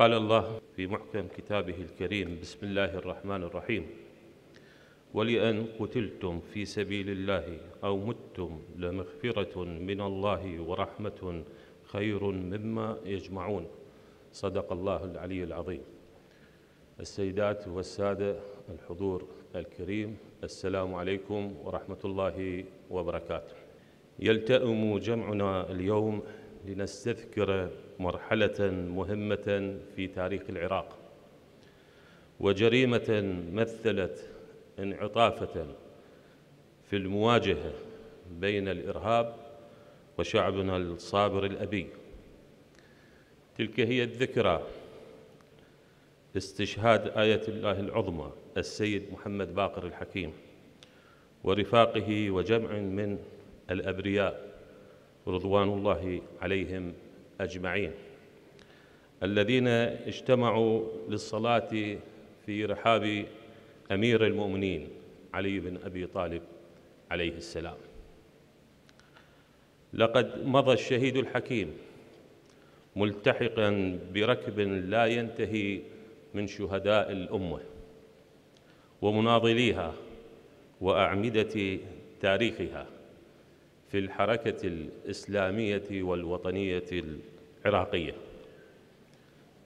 قال الله في محكم كتابه الكريم بسم الله الرحمن الرحيم ولأن قتلتم في سبيل الله أو متم لمغفرة من الله ورحمة خير مما يجمعون صدق الله العلي العظيم السيدات والسادة الحضور الكريم السلام عليكم ورحمة الله وبركاته يلتئم جمعنا اليوم لنستذكر مرحلة مهمة في تاريخ العراق وجريمة مثلت انعطافة في المواجهة بين الإرهاب وشعبنا الصابر الأبي تلك هي الذكرى استشهاد آية الله العظمى السيد محمد باقر الحكيم ورفاقه وجمع من الأبرياء رضوان الله عليهم أجمعين الذين اجتمعوا للصلاة في رحاب أمير المؤمنين علي بن أبي طالب عليه السلام لقد مضى الشهيد الحكيم ملتحقا بركب لا ينتهي من شهداء الأمة ومناضليها وأعمدة تاريخها في الحركة الإسلامية والوطنية العراقية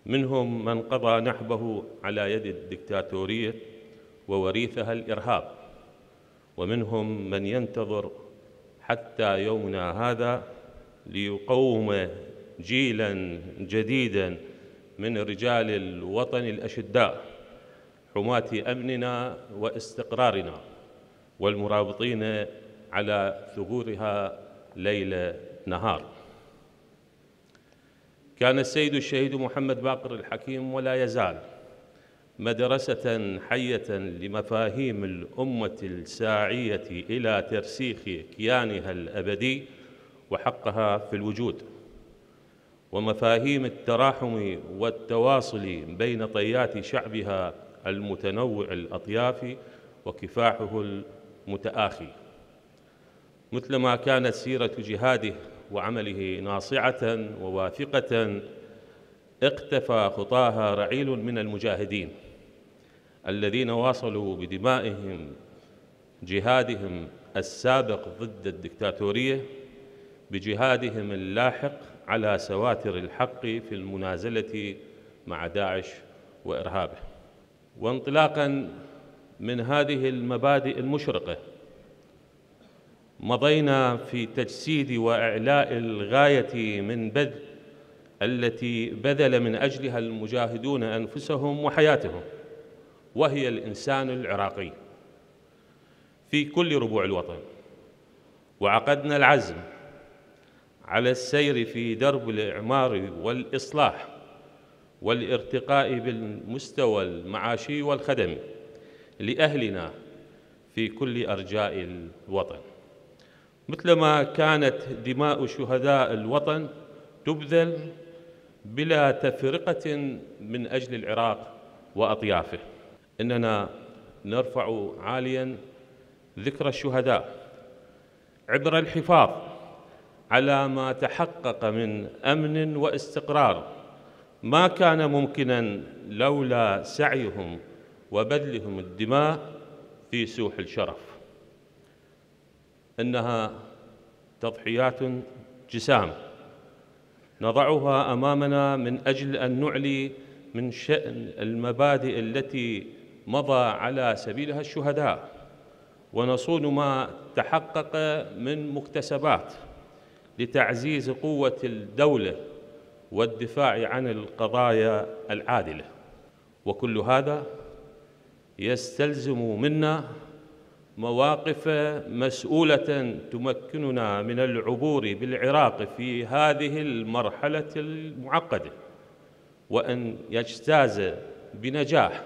منهم من قضى نحبه على يد الدكتاتورية ووريثها الإرهاب ومنهم من ينتظر حتى يومنا هذا ليقوم جيلا جديدا من رجال الوطن الأشداء حماة أمننا واستقرارنا والمرابطين على ثغورها ليل نهار كان السيد الشهيد محمد باقر الحكيم ولا يزال مدرسة حية لمفاهيم الأمة الساعية إلى ترسيخ كيانها الأبدي وحقها في الوجود ومفاهيم التراحم والتواصل بين طيات شعبها المتنوع الأطياف وكفاحه المتآخي مثلما كانت سيرة جهاده وعمله ناصعة وواثقة اقتفى خطاها رعيل من المجاهدين الذين واصلوا بدمائهم جهادهم السابق ضد الدكتاتورية بجهادهم اللاحق على سواتر الحق في المنازلة مع داعش وإرهابه وانطلاقاً من هذه المبادئ المشرقة مضينا في تجسيد واعلاء الغايه من بذل التي بذل من اجلها المجاهدون انفسهم وحياتهم وهي الانسان العراقي في كل ربوع الوطن وعقدنا العزم على السير في درب الاعمار والاصلاح والارتقاء بالمستوى المعاشي والخدمي لاهلنا في كل ارجاء الوطن مثلما كانت دماء شهداء الوطن تبذل بلا تفرقة من أجل العراق وأطيافه إننا نرفع عاليا ذكر الشهداء عبر الحفاظ على ما تحقق من أمن واستقرار ما كان ممكنا لولا سعيهم وبذلهم الدماء في سوح الشرف انها تضحيات جسام نضعها امامنا من اجل ان نعلي من شان المبادئ التي مضى على سبيلها الشهداء ونصون ما تحقق من مكتسبات لتعزيز قوه الدوله والدفاع عن القضايا العادله وكل هذا يستلزم منا مواقف مسؤولة تمكننا من العبور بالعراق في هذه المرحلة المعقدة وأن يجتاز بنجاح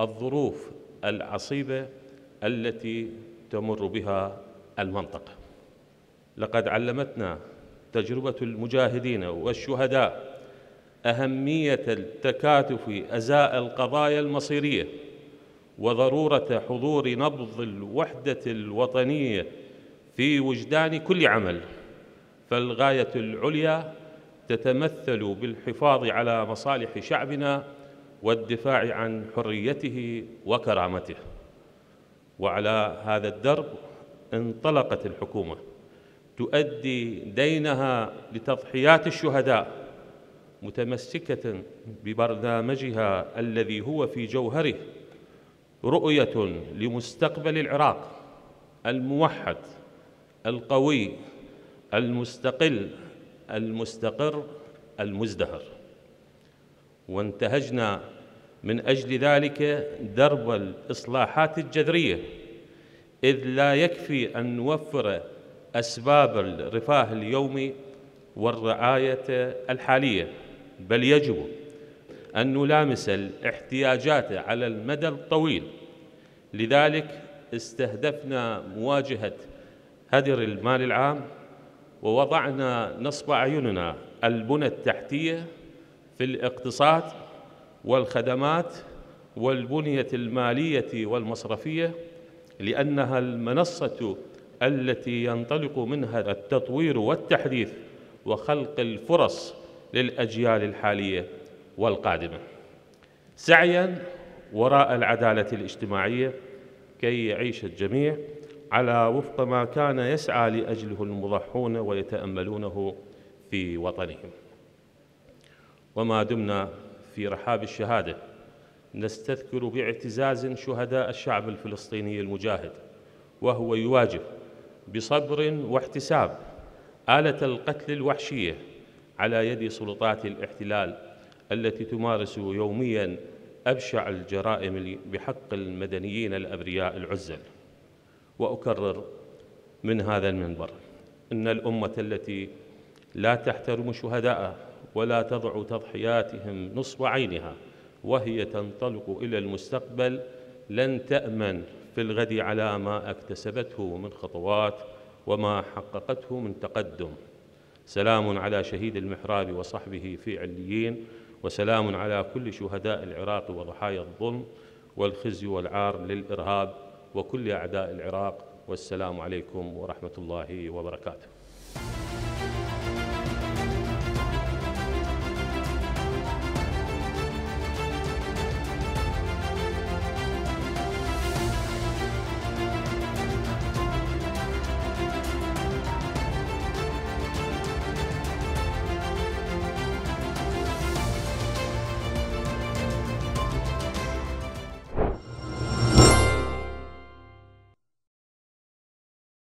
الظروف العصيبة التي تمر بها المنطقة لقد علمتنا تجربة المجاهدين والشهداء أهمية التكاتف أزاء القضايا المصيرية وضروره حضور نبض الوحده الوطنيه في وجدان كل عمل فالغايه العليا تتمثل بالحفاظ على مصالح شعبنا والدفاع عن حريته وكرامته وعلى هذا الدرب انطلقت الحكومه تؤدي دينها لتضحيات الشهداء متمسكه ببرنامجها الذي هو في جوهره رؤية لمستقبل العراق الموحد القوي المستقل المستقر المزدهر وانتهجنا من أجل ذلك درب الإصلاحات الجذرية إذ لا يكفي أن نوفر أسباب الرفاه اليومي والرعاية الحالية بل يجب أن نلامس الاحتياجات على المدى الطويل لذلك استهدفنا مواجهة هدر المال العام ووضعنا نصب أعيننا البنى التحتية في الاقتصاد والخدمات والبنية المالية والمصرفية لأنها المنصة التي ينطلق منها التطوير والتحديث وخلق الفرص للأجيال الحالية والقادمة سعيا وراء العدالة الاجتماعية كي يعيش الجميع على وفق ما كان يسعى لأجله المضحون ويتأملونه في وطنهم وما دمنا في رحاب الشهادة نستذكر باعتزاز شهداء الشعب الفلسطيني المجاهد وهو يواجه بصبر واحتساب آلة القتل الوحشية على يد سلطات الاحتلال التي تمارس يوميا أبشع الجرائم بحق المدنيين الأبرياء العزل وأكرر من هذا المنبر إن الأمة التي لا تحترم شهداءها ولا تضع تضحياتهم نصب عينها وهي تنطلق إلى المستقبل لن تأمن في الغد على ما اكتسبته من خطوات وما حققته من تقدم سلام على شهيد المحراب وصحبه في عليين وسلام على كل شهداء العراق وضحايا الظلم والخزي والعار للإرهاب وكل أعداء العراق والسلام عليكم ورحمة الله وبركاته